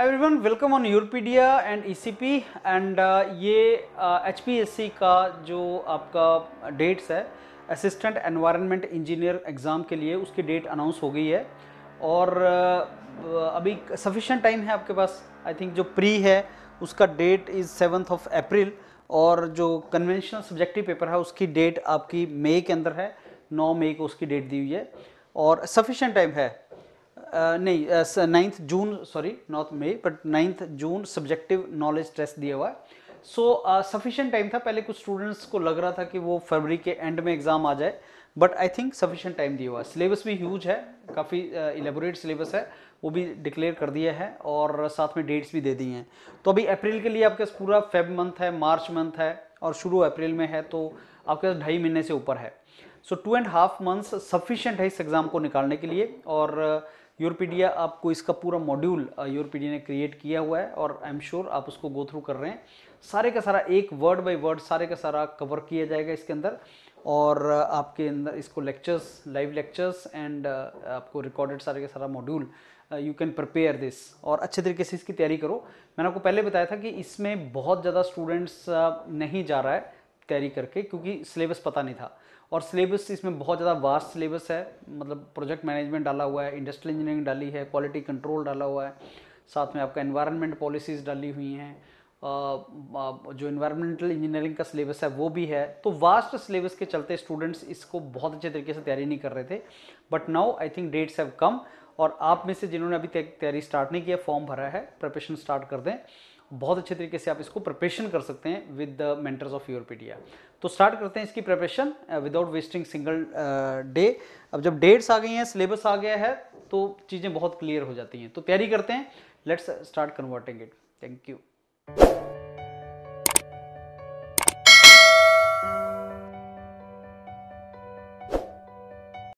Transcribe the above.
everyone welcome on Europedia and ECP and ये S uh, का जो आपका डेट्स है असिस्टेंट एनवायरनमेंट इंजीनियर एग्ज़ाम के लिए उसकी डेट अनाउंस हो गई है और uh, अभी सफिशेंट टाइम है आपके पास आई थिंक जो प्री है उसका date is seventh of April और जो कन्वेंशनल सब्जेक्टिव पेपर है उसकी डेट आपकी मई के अंदर है नौ मई को उसकी डेट दी हुई है और सफिशेंट टाइम है नहीं ninth June sorry north May but ninth June subjective knowledge test दिया हुआ है सो सफिशियंट टाइम था पहले कुछ स्टूडेंट्स को लग रहा था कि वो फरवरी के एंड में एग्ज़ाम आ जाए but I think sufficient time दिया हुआ सिलेबस भी ह्यूज है काफ़ी इलेबोरेट सिलेबस है वो भी डिक्लेयर कर दिया है और साथ में डेट्स भी दे दी हैं तो अभी अप्रैल के लिए आपके पास पूरा फेब मंथ है मार्च मंथ है और शुरू अप्रैल में है तो आपके पास ढाई महीने से ऊपर है so two and half months sufficient है इस एग्ज़ाम को निकालने के लिए और यूरोपीडिया uh, आपको इसका पूरा मॉड्यूल यूरोपीडिया uh, ने क्रिएट किया हुआ है और आई एम श्योर आप उसको गो थ्रू कर रहे हैं सारे का सारा एक वर्ड बाय वर्ड सारे का सारा कवर किया जाएगा इसके अंदर और uh, आपके अंदर इसको लेक्चर्स लाइव लेक्चर्स एंड आपको रिकॉर्डेड सारे का सारा module you can prepare this और अच्छे तरीके से इसकी तैयारी करो मैंने आपको पहले बताया था कि इसमें बहुत ज़्यादा स्टूडेंट्स नहीं जा रहा है तैयारी करके क्योंकि सिलेबस पता नहीं था और सिलेबस इसमें बहुत ज़्यादा वास्ट सिलेबस है मतलब प्रोजेक्ट मैनेजमेंट डाला हुआ है इंडस्ट्रियल इंजीनियरिंग डाली है क्वालिटी कंट्रोल डाला हुआ है साथ में आपका इन्वायरमेंट पॉलिसीज़ डाली हुई हैं जो इन्वायरमेंटल इंजीनियरिंग का सिलेबस है वो भी है तो वास्ट सिलेबस के चलते स्टूडेंट्स इसको बहुत अच्छे तरीके से तैयारी नहीं कर रहे थे but now I think dates have come और आप में से जिन्होंने अभी तैयारी स्टार्ट नहीं किया फॉर्म भरा है प्रिपरेशन स्टार्ट कर दें बहुत अच्छे तरीके से आप इसको प्रिपरेशन कर सकते हैं with the mentors of Europedia तो स्टार्ट करते हैं इसकी preparation without wasting single day अब जब डेट्स आ गई हैं सिलेबस आ गया है तो चीज़ें बहुत क्लियर हो जाती हैं तो तैयारी करते हैं let's start converting it thank you